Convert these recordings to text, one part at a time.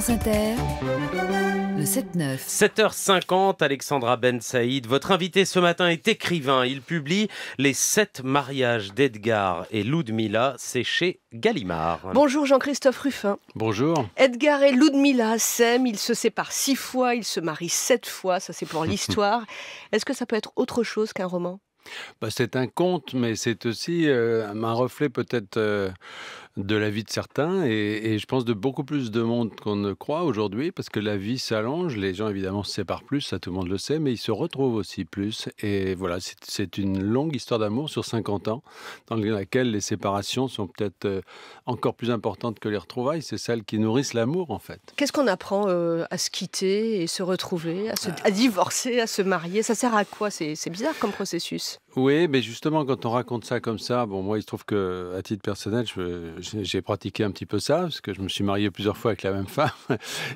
France le 7-9. 7h50, Alexandra Ben Saïd. Votre invité ce matin est écrivain. Il publie Les sept mariages d'Edgar et Ludmilla. C'est chez Gallimard. Bonjour Jean-Christophe Ruffin. Bonjour. Edgar et Ludmilla s'aiment. Ils se séparent six fois. Ils se marient sept fois. Ça, c'est pour l'histoire. Est-ce que ça peut être autre chose qu'un roman bah, C'est un conte, mais c'est aussi euh, un reflet peut-être. Euh, de la vie de certains et, je pense de beaucoup plus de monde qu'on ne croit aujourd'hui parce que la vie s'allonge, les gens évidemment se séparent plus, ça tout le monde le sait, mais ils se retrouvent aussi plus et voilà, c'est une longue histoire d'amour sur 50 ans dans laquelle les séparations sont peut-être euh, encore plus importantes que les retrouvailles, c'est celles qui nourrissent l'amour en fait. Qu'est-ce qu'on apprend euh, à se quitter et se retrouver, à, ah. à divorcer, à se marier Ça sert à quoi C'est bizarre comme processus. Oui, mais justement, quand on raconte ça comme ça, bon, moi, il se trouve que, à titre personnel, j'ai pratiqué un petit peu ça, parce que je me suis marié plusieurs fois avec la même femme.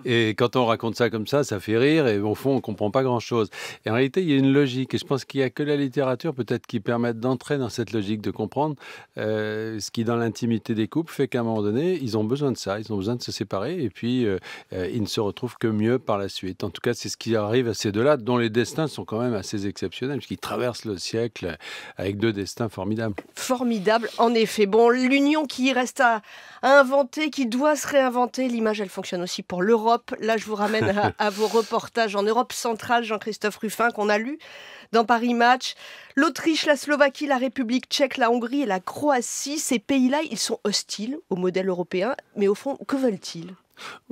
Et quand on raconte ça comme ça, ça fait rire, et au fond, on comprend pas grand-chose. Et en réalité, il y a une logique, et je pense qu'il n'y a que la littérature, peut-être, qui permet d'entrer dans cette logique, de comprendre euh, ce qui, dans l'intimité des couples, fait qu'à un moment donné, ils ont besoin de ça, ils ont besoin de se séparer, et puis euh, euh, ils ne se retrouvent que mieux par la suite. En tout cas, c'est ce qui arrive à ces deux-là, dont les destins sont quand même assez exceptionnels, puisqu'ils traversent le siècle euh, avec deux destins formidables. Formidable, en effet. Bon, l'union qui reste à, inventer, qui doit se réinventer, l'image, elle fonctionne aussi pour l'Europe. Là, je vous ramène à, à vos reportages en Europe centrale, Jean-Christophe Ruffin, qu'on a lu dans Paris Match. L'Autriche, la Slovaquie, la République tchèque, la Hongrie et la Croatie, ces pays-là, ils sont hostiles au modèle européen, mais au fond, que veulent-ils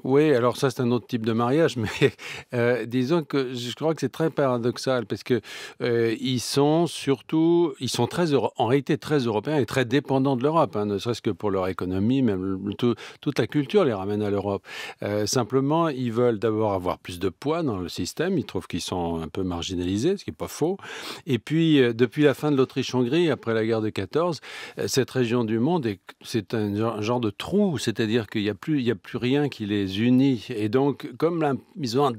oui, alors ça c'est un autre type de mariage, mais euh, disons que je crois que c'est très paradoxal parce que euh, ils sont surtout, ils sont très en réalité très européens et très dépendants de l'Europe, hein, ne serait-ce que pour leur économie, même toute la culture les ramène à l'Europe. Euh, simplement, ils veulent d'abord avoir plus de poids dans le système, ils trouvent qu'ils sont un peu marginalisés, ce qui n'est pas faux. Et puis depuis la fin de l'Autriche-Hongrie, après la guerre de 14, cette région du monde c'est un genre de trou, c'est-à-dire qu'il n'y a plus, il a plus rien qui qui les unit. Et donc, comme la, ils ont un,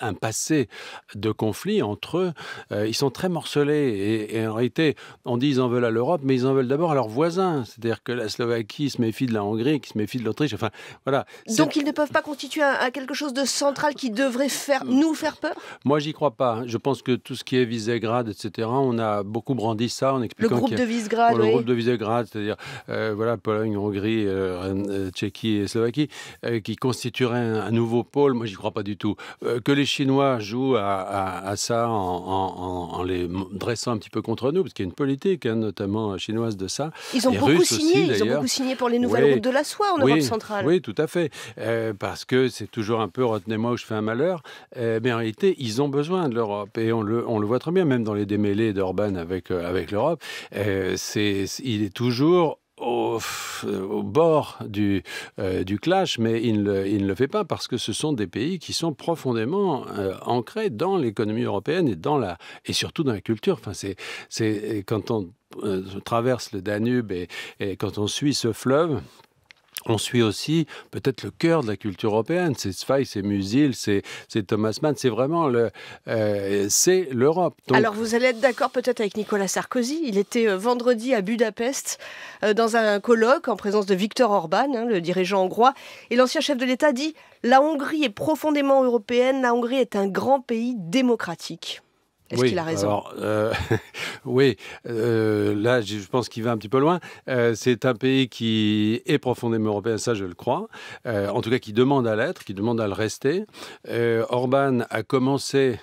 un, passé de conflit entre eux, euh, ils sont très morcelés. Et, en réalité, on dit qu'ils en veulent à l'Europe, mais ils en veulent d'abord à leurs voisins. C'est-à-dire que la Slovaquie se méfie de la Hongrie, qui se méfie de l'Autriche. Enfin, voilà. Donc, ils ne peuvent pas constituer un, quelque chose de central qui devrait faire, nous faire peur Moi, j'y crois pas. Je pense que tout ce qui est Visegrad, etc., on a beaucoup brandi ça On explique Le groupe de Visegrad. groupe de c'est-à-dire, euh, voilà, Pologne, Hongrie, euh, Tchéquie et Slovaquie, qui constituerait un, nouveau pôle, moi j'y crois pas du tout. Euh, que les Chinois jouent à, ça en, les dressant un petit peu contre nous, parce qu'il y a une politique, hein, notamment euh, chinoise, de ça. Ils ont beaucoup signé, ils ont signé pour les nouvelles routes de la soie en Europe centrale. Oui, tout à fait, euh, parce que c'est toujours un peu retenez-moi où je fais un malheur, mais en réalité ils ont besoin de l'Europe et on le, voit très bien, même dans les démêlés d'Orban avec l'Europe, il est toujours euh, au, bord du, euh, du, clash, mais il ne, le, il le fait pas parce que ce sont des pays qui sont profondément euh, ancrés dans l'économie européenne et, dans la, et surtout dans la culture. Enfin, c'est, c'est, quand on traverse le Danube et quand on suit ce fleuve, on suit aussi peut-être le cœur de la culture européenne. C'est Zweig, c'est Musil, c'est Thomas Mann, c'est vraiment le, euh, c'est l'Europe. Alors vous allez être d'accord peut-être avec Nicolas Sarkozy. Il était euh, vendredi à Budapest euh, dans un colloque en présence de Viktor Orban, hein, le dirigeant hongrois, et l'ancien chef de l'État dit la Hongrie est profondément européenne. La Hongrie est un grand pays démocratique. Est-ce oui, qu'il a raison alors, euh, Oui, euh, là, je pense qu'il va un petit peu loin. Euh, c'est un pays qui est profondément européen, ça je le crois. en tout cas, qui demande à l'être, qui demande à le rester. Orban a commencé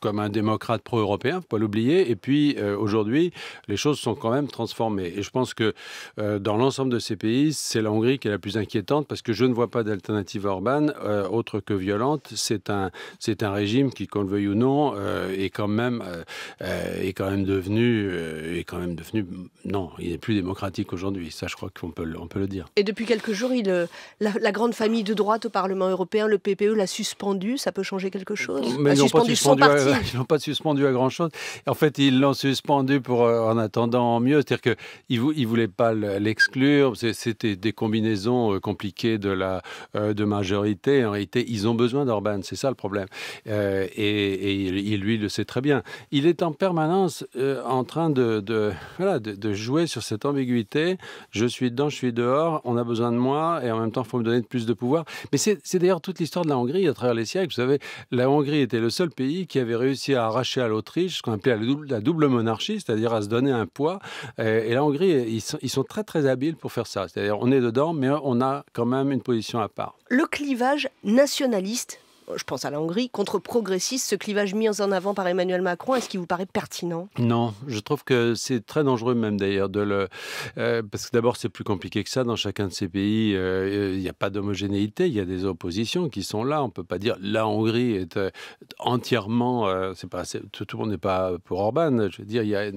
comme un démocrate pro-européen, faut pas l'oublier. Et puis euh, aujourd'hui, les choses sont quand même transformées. Et je pense que euh, dans l'ensemble de ces pays, c'est la Hongrie qui est la plus inquiétante parce que je ne vois pas d'alternative urbaine euh, autre que violente. C'est un c'est un régime qui, qu'on le veuille ou non, est quand même est quand même devenu est quand même devenu non, il n'est plus démocratique aujourd'hui. Ça, je crois qu'on peut on peut le dire. Et depuis quelques jours, il la, grande famille de droite au Parlement européen, le PPE, l'a suspendu. Ça peut changer quelque chose. Mais a suspendu, suspendu euh, ils l'ont pas suspendu à grand chose. En fait, ils l'ont suspendu pour euh, en attendant mieux. C'est-à-dire qu'ils ne voulaient pas l'exclure. C'était des combinaisons euh, compliquées de la de majorité. En réalité, ils ont besoin d'Orban. C'est ça le problème. et, et lui, il le sait très bien. Il est en permanence en train de, de de, jouer sur cette ambiguïté. Je suis dedans, je suis dehors. On a besoin de moi. Et en même temps, il faut me donner plus de pouvoir. Mais c'est d'ailleurs toute l'histoire de la Hongrie à travers les siècles. Vous savez, la Hongrie était le seul pays qui avait réussi à arracher à l'Autriche ce qu'on appelait la double, monarchie, c'est-à-dire à se donner un poids. Et, et la Hongrie, ils sont, ils sont, très très habiles pour faire ça. C'est-à-dire on est dedans, mais on a quand même une position à part. Le clivage nationaliste je pense à la Hongrie, contre Progressiste, ce clivage mis en avant par Emmanuel Macron, est-ce qu'il vous paraît pertinent Non, je trouve que c'est très dangereux même d'ailleurs de le... Euh, parce que d'abord c'est plus compliqué que ça dans chacun de ces pays, euh, il n'y a pas d'homogénéité, il y a des oppositions qui sont là, on ne peut pas dire la Hongrie est euh, entièrement... pas, tout, tout, le monde n'est pas pour Orban, je veux dire, il y a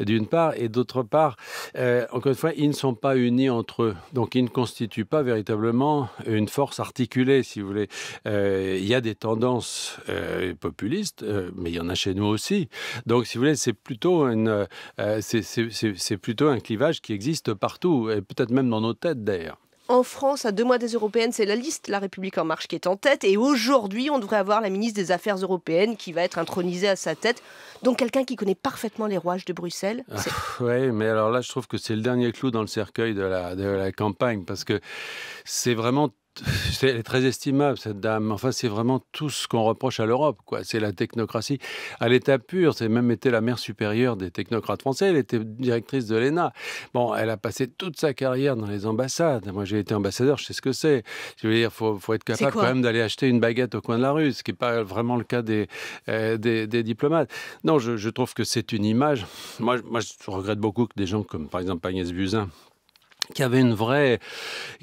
d'une part, et d'autre part, encore une fois, ils ne sont pas unis entre eux, donc ils ne constituent pas véritablement une force articulée, si vous voulez il y a des tendances euh, populistes, euh, mais il y en a chez nous aussi. Donc, si vous voulez, c'est plutôt, une, euh, c'est plutôt un clivage qui existe partout, et peut-être même dans nos têtes d'ailleurs. En France, à deux mois des européennes, c'est la liste La République en marche qui est en tête. Et aujourd'hui, on devrait avoir la ministre des Affaires européennes qui va être intronisée à sa tête. Donc quelqu'un qui connaît parfaitement les rouages de Bruxelles. Ah, ouais, oui, mais alors là, je trouve que c'est le dernier clou dans le cercueil de la, de la campagne parce que c'est vraiment elle est très estimable, cette dame. Enfin, c'est vraiment tout ce qu'on reproche à l'Europe. quoi. C'est la technocratie à l'état pur. C'est même été la mère supérieure des technocrates français. Elle était directrice de l'ENA. Bon, elle a passé toute sa carrière dans les ambassades. Moi, j'ai été ambassadeur, je sais ce que c'est. Je veux dire, il faut, faut, être capable quand même d'aller acheter une baguette au coin de la rue, ce qui n'est pas vraiment le cas des, euh, diplomates. Non, je, trouve que c'est une image. Moi, moi, je regrette beaucoup que des gens comme, par exemple, Agnès Buzyn, qui avait une vraie,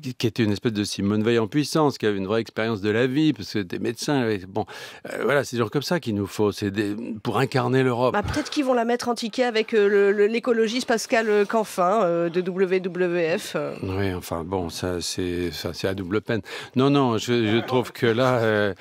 qui était une espèce de Simone Veil en puissance, qui avait une vraie expérience de la vie, parce que des médecins, bon, euh, voilà, c'est genre comme ça qu'il nous faut, c'est pour incarner l'Europe. Bah, peut-être qu'ils vont la mettre en ticket avec euh, l'écologiste Pascal euh, Canfin de WWF. Oui, enfin bon, ça c'est ça c'est à double peine. Non, non, je, trouve que là,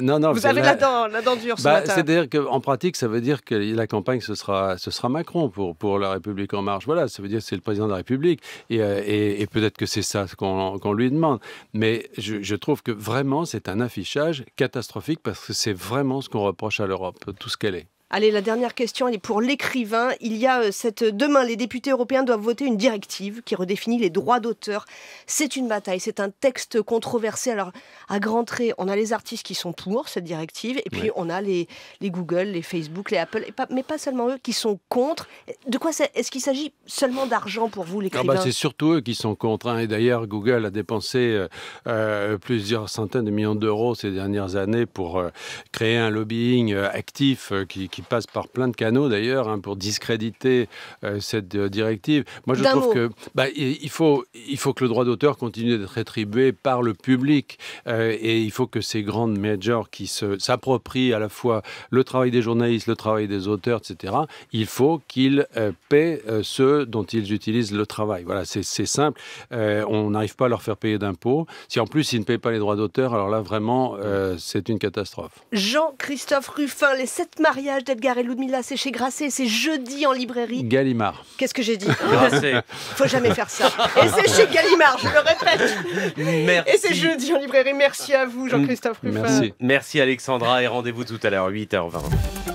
non, non, vous avez la, dent, la dent dure. Bah, C'est-à-dire qu'en pratique, ça veut dire que la campagne ce sera ce sera Macron pour pour la République en marche. Voilà, ça veut dire que c'est le président de la République et euh, et, peut-être que c'est ça qu'on lui demande. Mais je trouve que vraiment, c'est un affichage catastrophique parce que c'est vraiment ce qu'on reproche à l'Europe, tout ce qu'elle est. Allez, la dernière question, elle est pour l'écrivain. Il y a euh, cette euh, demain, les députés européens doivent voter une directive qui redéfinit les droits d'auteur. C'est une bataille, c'est un texte controversé. Alors, à grands traits, on a les artistes qui sont pour cette directive, et puis on a les, les Google, les Facebook, les Apple, et mais pas seulement eux qui sont contre. De quoi est-ce qu'il s'agit seulement d'argent pour vous, ah bah, l'écrivain C'est surtout eux qui sont contre. Hein. Et d'ailleurs, Google a dépensé euh, plusieurs centaines de millions d'euros ces dernières années pour créer un lobbying actif qui, qui passe par plein de canaux d'ailleurs hein, pour discréditer euh, cette euh, directive. Moi, je trouve que bah, il faut il faut que le droit d'auteur continue d'être attribué par le public euh, et il faut que ces grandes majors qui s'approprient à la fois le travail des journalistes, le travail des auteurs, etc. Il faut qu'ils paient ceux dont ils utilisent le travail. Voilà, c'est simple. on n'arrive pas à leur faire payer d'impôts. Si en plus ils ne payent pas les droits d'auteur, alors là vraiment c'est une catastrophe. Jean-Christophe Ruffin, les sept mariages Edgar et Ludmilla, c'est chez Grasset, c'est jeudi en librairie. Gallimard. Qu'est-ce que j'ai dit Grasset. Faut jamais faire ça. Et c'est chez Gallimard, je le répète. Merci. Et c'est jeudi en librairie. Merci à vous, Jean-Christophe mm. Ruffin. Merci. Merci Alexandra et rendez-vous tout à l'heure, 8h20.